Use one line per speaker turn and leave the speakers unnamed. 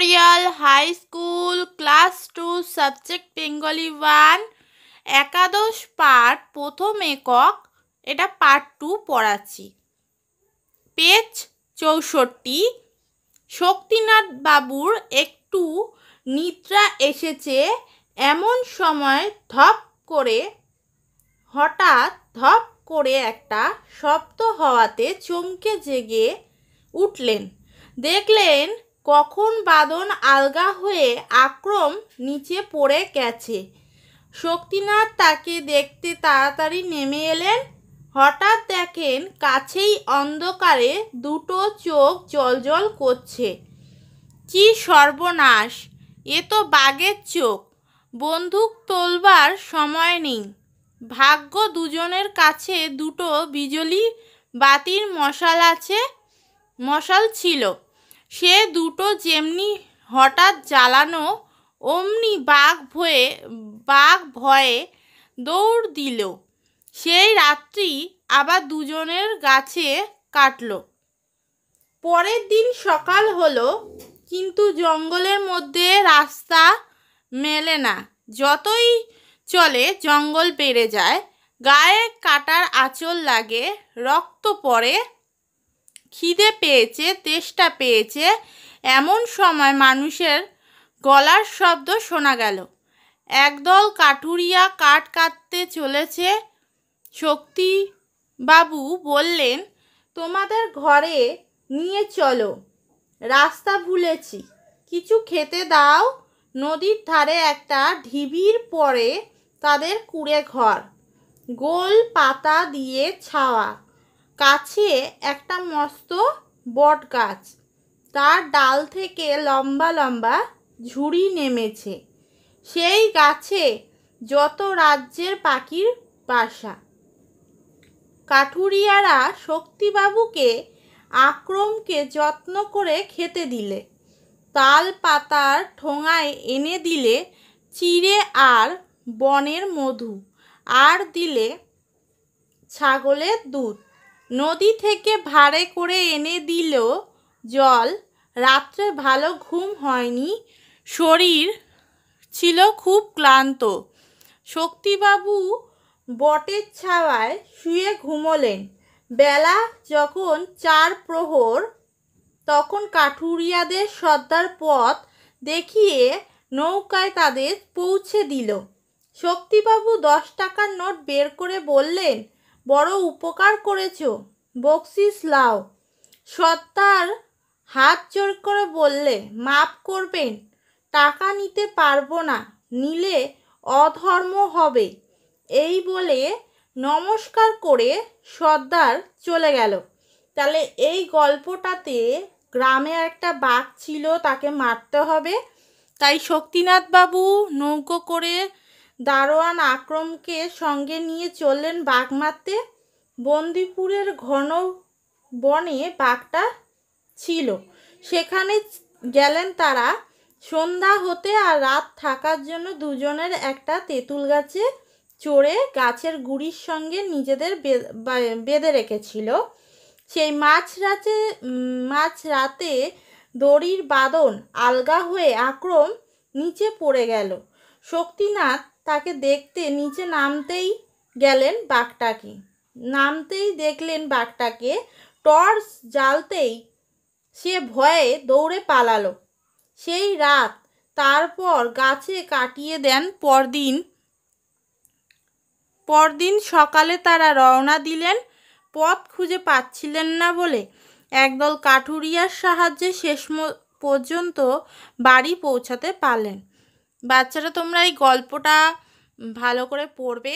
Memorial high school class two subject Bengali one একাদশ পাঠ প্রথম একক এটা পার্ট টু পড়াচ্ছি পেজ চৌষট্টি শক্তিনাথ বাবুর একটু নিদ্রা এসেছে এমন সময় ধপ করে হঠাৎ ধপ করে একটা শব্দ হওয়াতে চমকে জেগে উঠলেন দেখলেন কখন বাদন আলগা হয়ে আক্রম নিচে পড়ে গেছে শক্তিনাথ তাকে দেখতে তাড়াতাড়ি নেমে এলেন হঠাৎ দেখেন কাছেই অন্ধকারে দুটো চোখ জলজল করছে কি সর্বনাশ এ তো বাঘের চোখ বন্দুক তোলবার সময় নেই ভাগ্য দুজনের কাছে দুটো বিজলি বাতির মশাল আছে মশাল ছিল সে দুটো যেমনি হঠাৎ জ্বালানো অমনি বাঘ ভয়ে বাঘ ভয়ে দৌড় দিল সেই রাত্রি আবার দুজনের গাছে কাটল পরের দিন সকাল হলো কিন্তু জঙ্গলের মধ্যে রাস্তা মেলে না যতই চলে জঙ্গল পেরে যায় গায়ে কাটার আঁচল লাগে রক্ত পড়ে খিদে পেয়েছে তেষ্টা পেয়েছে এমন সময় মানুষের গলার শব্দ শোনা গেল একদল কাঠুরিয়া কাঠ কাটতে চলেছে শক্তি বাবু বললেন তোমাদের ঘরে নিয়ে চলো রাস্তা ভুলেছি কিছু খেতে দাও নদীর ধারে একটা ঢিবির পরে তাদের কুড়ে ঘর গোল পাতা দিয়ে ছাওয়া কাছে একটা মস্ত বট গাছ তার ডাল থেকে লম্বা লম্বা ঝুড়ি নেমেছে সেই গাছে যত রাজ্যের পাখির বাসা কাঠুরিয়ারা শক্তিবাবুকে আক্রমকে যত্ন করে খেতে দিলে তাল পাতার ঠোঙায় এনে দিলে চিড়ে আর বনের মধু আর দিলে ছাগলের দুধ নদী থেকে ভাড়ে করে এনে দিল জল রাত্রে ভালো ঘুম হয়নি শরীর ছিল খুব ক্লান্ত শক্তিবাবু বটের ছাওয়ায় শুয়ে ঘুমোলেন বেলা যখন চার প্রহর তখন কাঠুরিয়াদের সর্দার পথ দেখিয়ে নৌকায় তাদের পৌঁছে দিল শক্তিবাবু দশ টাকার নোট বের করে বললেন বড় উপকার করেছ বকশিস লাও সত্তার হাত চোর করে বললে মাপ করবেন টাকা নিতে পারবো না নিলে অধর্ম হবে এই বলে নমস্কার করে সর্দার চলে গেল তাহলে এই গল্পটাতে গ্রামে একটা বাঘ ছিল তাকে মারতে হবে তাই শক্তিনাথ বাবু নৌকো করে দারোয়ান আক্রমকে সঙ্গে নিয়ে চললেন বাঘ মারতে বন্দিপুরের ঘন বনে বাঘটা ছিল সেখানে গেলেন তারা সন্ধ্যা হতে আর রাত থাকার জন্য দুজনের একটা তেঁতুল গাছে চড়ে গাছের গুড়ির সঙ্গে নিজেদের বেঁধে রেখেছিল সেই মাছ রাতে মাছ রাতে দড়ির বাদন আলগা হয়ে আক্রম নিচে পড়ে গেল শক্তিনাথ তাকে দেখতে নিচে নামতেই গেলেন বাঘটাকে নামতেই দেখলেন বাঘটাকে টর্চ জ্বালতেই সে ভয়ে দৌড়ে পালালো সেই রাত তারপর গাছে কাটিয়ে দেন পরদিন পরদিন সকালে তারা রওনা দিলেন পথ খুঁজে পাচ্ছিলেন না বলে একদল কাঠুরিয়ার সাহায্যে শেষ পর্যন্ত বাড়ি পৌঁছাতে পারলেন বাচ্চারা তোমরা এই গল্পটা ভালো করে পড়বে